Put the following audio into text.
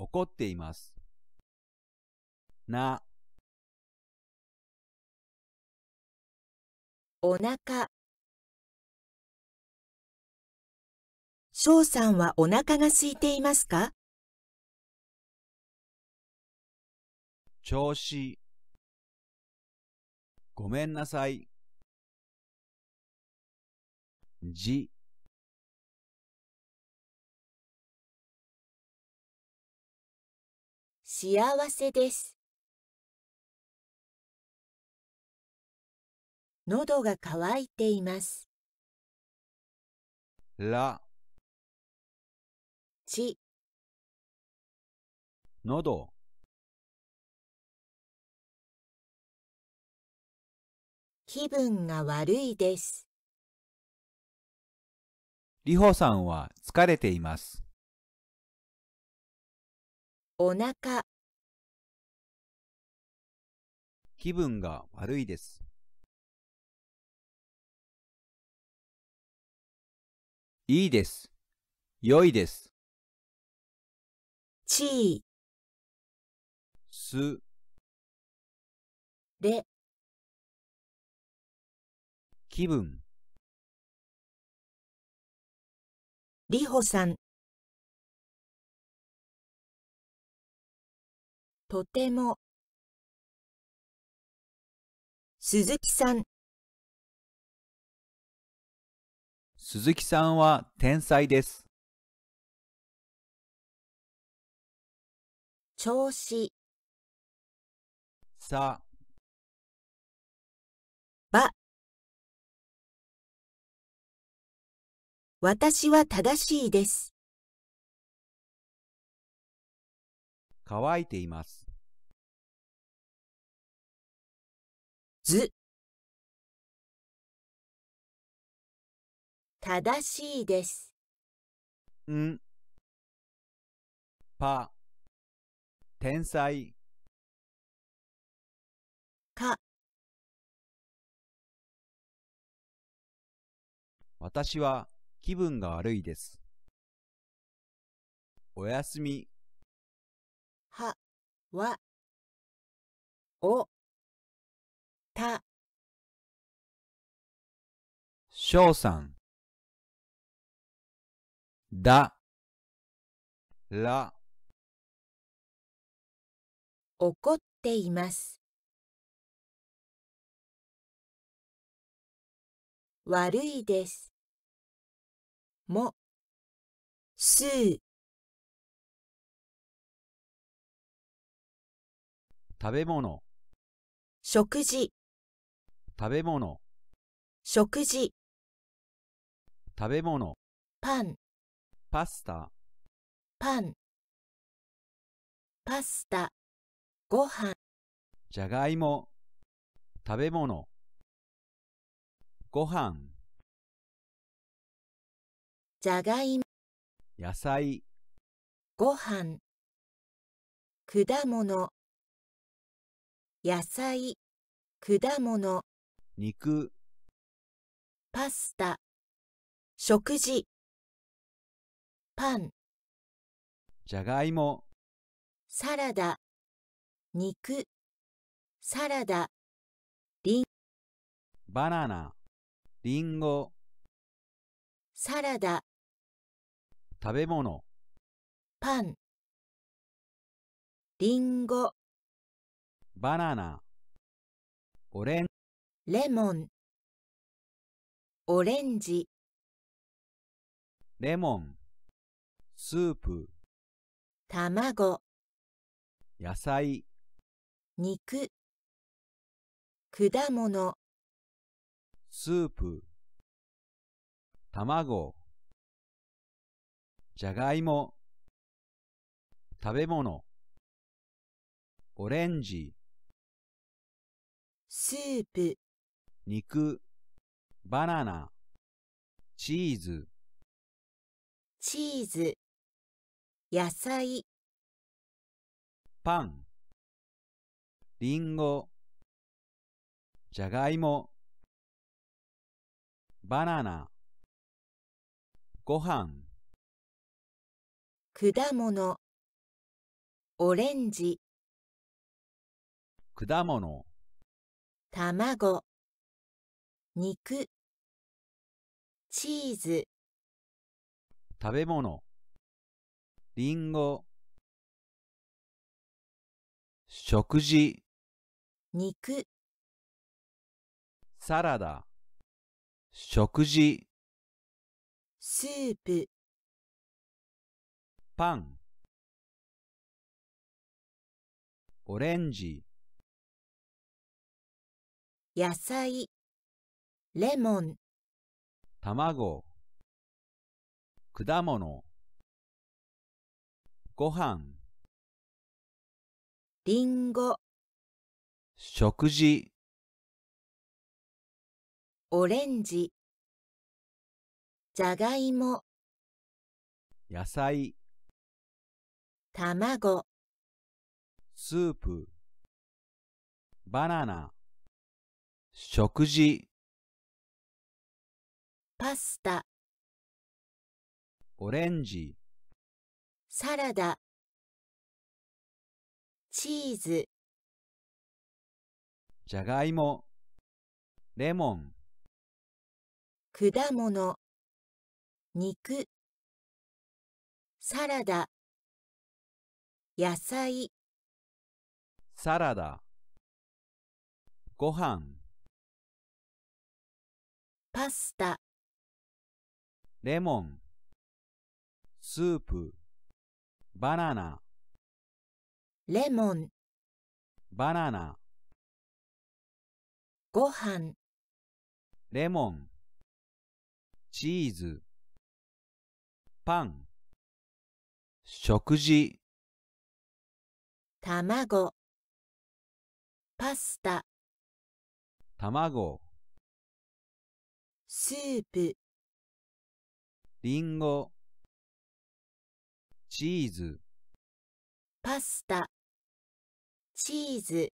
怒っています。な、お腹。翔さんはお腹が空いていますか調子。ごめんなさい。じ。幸せです。喉が渇いています。ら、ち、喉。気分が悪いです。りほさんは疲れています。お腹気分が悪いです。いいです。良いです。ちい。す。れ。気分。りほさん。とても。鈴木さん鈴木さんは天才です調子さば私は正しいです乾いていますず正しいです。んぱ天才か私は気分が悪いです。おやすみは、は、おた。翔さん。だ。ら。怒っています。悪いです。も、す食べ物。食事。食べ物食事食べ物パンパスタパンパスタご飯じゃがいも食べ物ご飯じゃがいも野菜ご飯果物野菜果物肉パスタ食事パンじゃがいもサラダ肉サラダリンバナナリンゴサラダ食べ物パンリンゴバナナオレンジレモンオレンジレモンスープ卵野菜肉果物スープ卵じゃがいも食べ物オレンジスープ肉、バナナ、チーズ、チーズ、野菜、パン、リンゴ、じゃがいも、バナナ、ご飯、果物、オレンジ、果物、卵、肉チーズ食べ物リンゴ、食事肉サラダ食事スープパンオレンジ野菜レモン、卵、果物、ご飯、リンゴ、食事、オレンジ、じゃがいも、野菜、卵、スープ、バナナ、食事、パスタオレンジサラダチーズじゃがいもレモン果物肉サラダ野菜サラダご飯パスタレモン、スープ、バナナ、レモン、バナナ、ご飯、レモン、チーズ、パン、食事、卵、パスタ、卵、スープ、リンゴ、チーズパスタチーズ